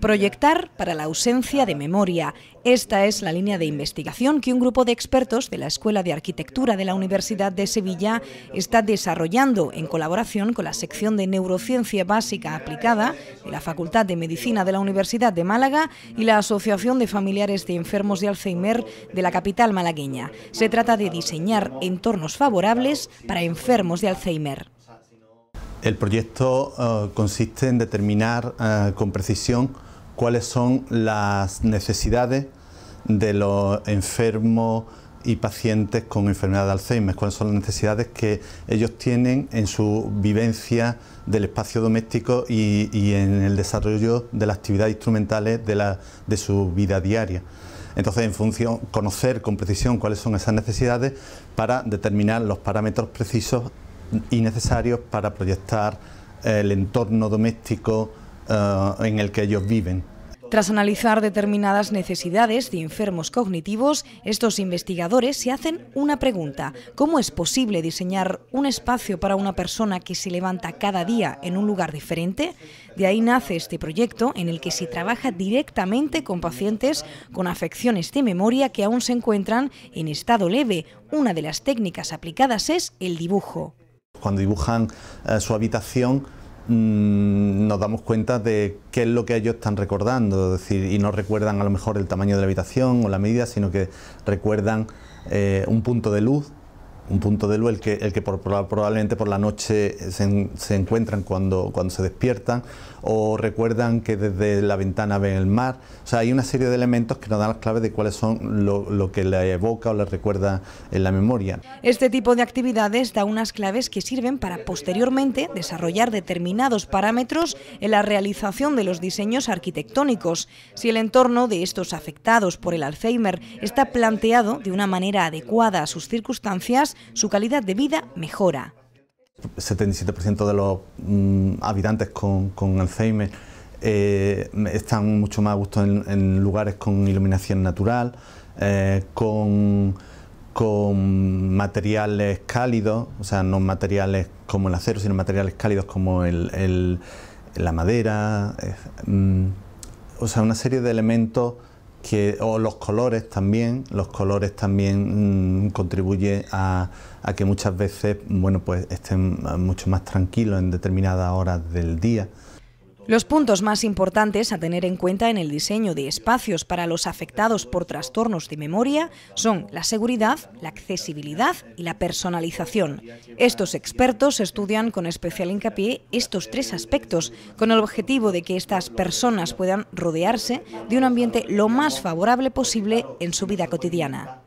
Proyectar para la ausencia de memoria. Esta es la línea de investigación que un grupo de expertos de la Escuela de Arquitectura de la Universidad de Sevilla está desarrollando en colaboración con la sección de Neurociencia Básica Aplicada de la Facultad de Medicina de la Universidad de Málaga y la Asociación de Familiares de Enfermos de Alzheimer de la capital malagueña. Se trata de diseñar entornos favorables para enfermos de Alzheimer. El proyecto eh, consiste en determinar eh, con precisión cuáles son las necesidades de los enfermos y pacientes con enfermedad de Alzheimer, cuáles son las necesidades que ellos tienen en su vivencia del espacio doméstico y, en el desarrollo de las actividades instrumentales de, de su vida diaria. Entonces, en función, conocer con precisión cuáles son esas necesidades para determinar los parámetros precisos y necesarios para proyectar el entorno doméstico eh, en el que ellos viven. Tras analizar determinadas necesidades de enfermos cognitivos, estos investigadores se hacen una pregunta. ¿Cómo es posible diseñar un espacio para una persona que se levanta cada día en un lugar diferente? De ahí nace este proyecto en el que se trabaja directamente con pacientes con afecciones de memoria que aún se encuentran en estado leve. Una de las técnicas aplicadas es el dibujo. Cuando dibujan eh, su habitación mm, nos damos cuenta de qué es lo que ellos están recordando, decir, y no recuerdan a lo mejor el tamaño de la habitación o la medida, sino que recuerdan eh, un punto de luz un punto de luz, el que, el que probablemente por la noche se, encuentran cuando, cuando se despiertan o recuerdan que desde la ventana ven el mar. O sea, hay una serie de elementos que nos dan las claves de cuáles son lo, lo que le evoca o le recuerda en la memoria. Este tipo de actividades da unas claves que sirven para posteriormente desarrollar determinados parámetros en la realización de los diseños arquitectónicos. Si el entorno de estos afectados por el Alzheimer está planteado de una manera adecuada a sus circunstancias, su calidad de vida mejora. 77% de los mm, habitantes con, Alzheimer eh, están mucho más a gusto en, lugares con iluminación natural, eh, con, con, materiales cálidos, o sea, no materiales como el acero, sino materiales cálidos como la madera, eh, mm, o sea, una serie de elementos que, o los colores también, los colores también contribuye mm, contribuyen a, a, que muchas veces, bueno, pues estén mucho más tranquilos en determinadas horas del día. Los puntos más importantes a tener en cuenta en el diseño de espacios para los afectados por trastornos de memoria son la seguridad, la accesibilidad y la personalización. Estos expertos estudian con especial hincapié estos tres aspectos, con el objetivo de que estas personas puedan rodearse de un ambiente lo más favorable posible en su vida cotidiana.